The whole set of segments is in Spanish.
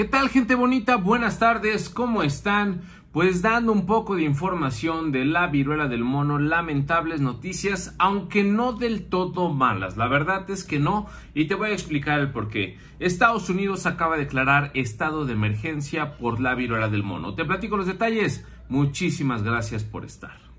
¿Qué tal gente bonita? Buenas tardes, ¿cómo están? Pues dando un poco de información de la viruela del mono, lamentables noticias, aunque no del todo malas, la verdad es que no, y te voy a explicar el por qué. Estados Unidos acaba de declarar estado de emergencia por la viruela del mono. Te platico los detalles, muchísimas gracias por estar.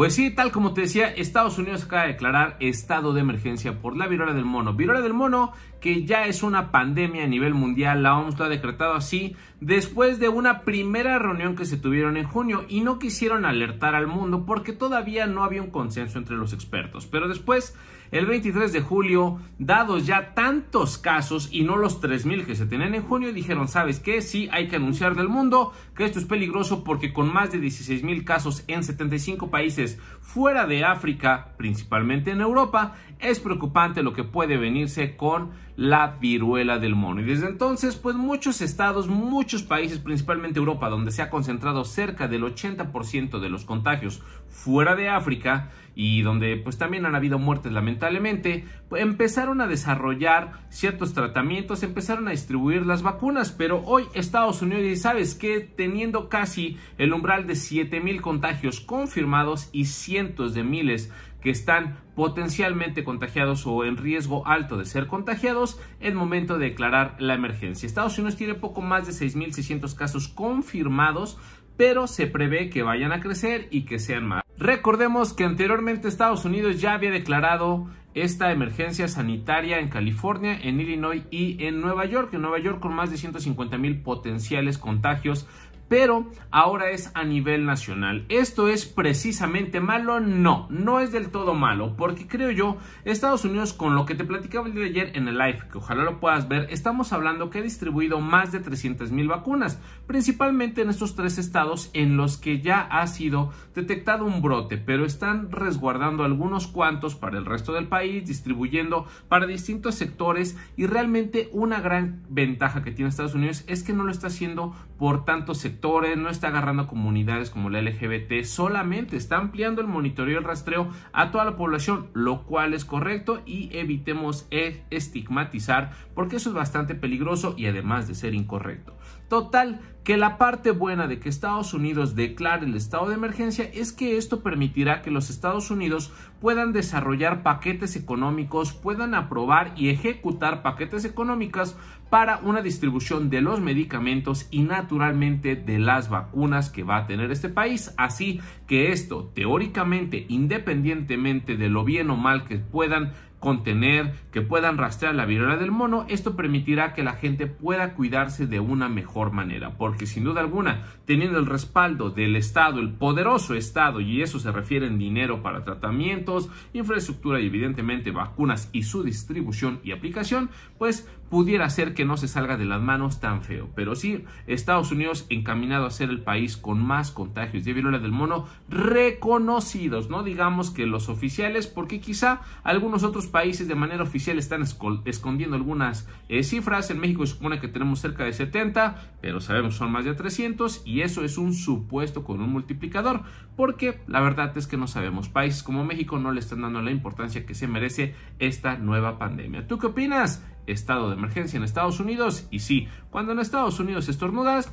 Pues sí, tal como te decía, Estados Unidos acaba de declarar estado de emergencia por la viruela del mono. Viruela del mono que ya es una pandemia a nivel mundial. La OMS lo ha decretado así después de una primera reunión que se tuvieron en junio y no quisieron alertar al mundo porque todavía no había un consenso entre los expertos. Pero después, el 23 de julio, dados ya tantos casos y no los 3.000 que se tenían en junio, dijeron, ¿sabes qué? Sí, hay que anunciar del mundo que esto es peligroso porque con más de 16.000 casos en 75 países fuera de África, principalmente en Europa, es preocupante lo que puede venirse con la viruela del mono. Y desde entonces, pues muchos estados, muchos países, principalmente Europa, donde se ha concentrado cerca del 80% de los contagios fuera de África, y donde pues también han habido muertes lamentablemente, pues, empezaron a desarrollar ciertos tratamientos, empezaron a distribuir las vacunas, pero hoy Estados Unidos, sabes que teniendo casi el umbral de 7.000 contagios confirmados y cientos de miles que están potencialmente contagiados o en riesgo alto de ser contagiados en momento de declarar la emergencia. Estados Unidos tiene poco más de 6.600 casos confirmados, pero se prevé que vayan a crecer y que sean más. Recordemos que anteriormente Estados Unidos ya había declarado esta emergencia sanitaria en California, en Illinois y en Nueva York. En Nueva York con más de 150 mil potenciales contagios pero ahora es a nivel nacional. ¿Esto es precisamente malo? No, no es del todo malo, porque creo yo, Estados Unidos, con lo que te platicaba el día de ayer en el live, que ojalá lo puedas ver, estamos hablando que ha distribuido más de 300 mil vacunas, principalmente en estos tres estados en los que ya ha sido detectado un brote, pero están resguardando algunos cuantos para el resto del país, distribuyendo para distintos sectores y realmente una gran ventaja que tiene Estados Unidos es que no lo está haciendo por tantos sectores no está agarrando comunidades como la LGBT, solamente está ampliando el monitoreo y el rastreo a toda la población, lo cual es correcto y evitemos e-, estigmatizar porque eso es bastante peligroso y además de ser incorrecto. Total, que la parte buena de que Estados Unidos declare el estado de emergencia es que esto permitirá que los Estados Unidos puedan desarrollar paquetes económicos, puedan aprobar y ejecutar paquetes económicos para una distribución de los medicamentos y naturalmente de las vacunas que va a tener este país. Así que esto, teóricamente, independientemente de lo bien o mal que puedan contener, que puedan rastrear la viruela del mono, esto permitirá que la gente pueda cuidarse de una mejor manera, porque sin duda alguna, teniendo el respaldo del Estado, el poderoso Estado, y eso se refiere en dinero para tratamientos, infraestructura y evidentemente vacunas y su distribución y aplicación, pues pudiera ser que no se salga de las manos tan feo. Pero sí, Estados Unidos encaminado a ser el país con más contagios de viruela del mono reconocidos, no digamos que los oficiales, porque quizá algunos otros países de manera oficial están escondiendo algunas eh, cifras. En México se supone que tenemos cerca de 70, pero sabemos son más de 300 y eso es un supuesto con un multiplicador, porque la verdad es que no sabemos. Países como México no le están dando la importancia que se merece esta nueva pandemia. ¿Tú qué opinas? Estado de emergencia en Estados Unidos y sí, cuando en Estados Unidos estornudas,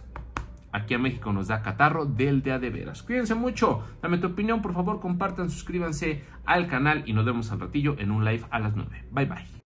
aquí a México nos da catarro del día de veras. Cuídense mucho, dame tu opinión, por favor, compartan, suscríbanse al canal y nos vemos al ratillo en un live a las 9. Bye bye.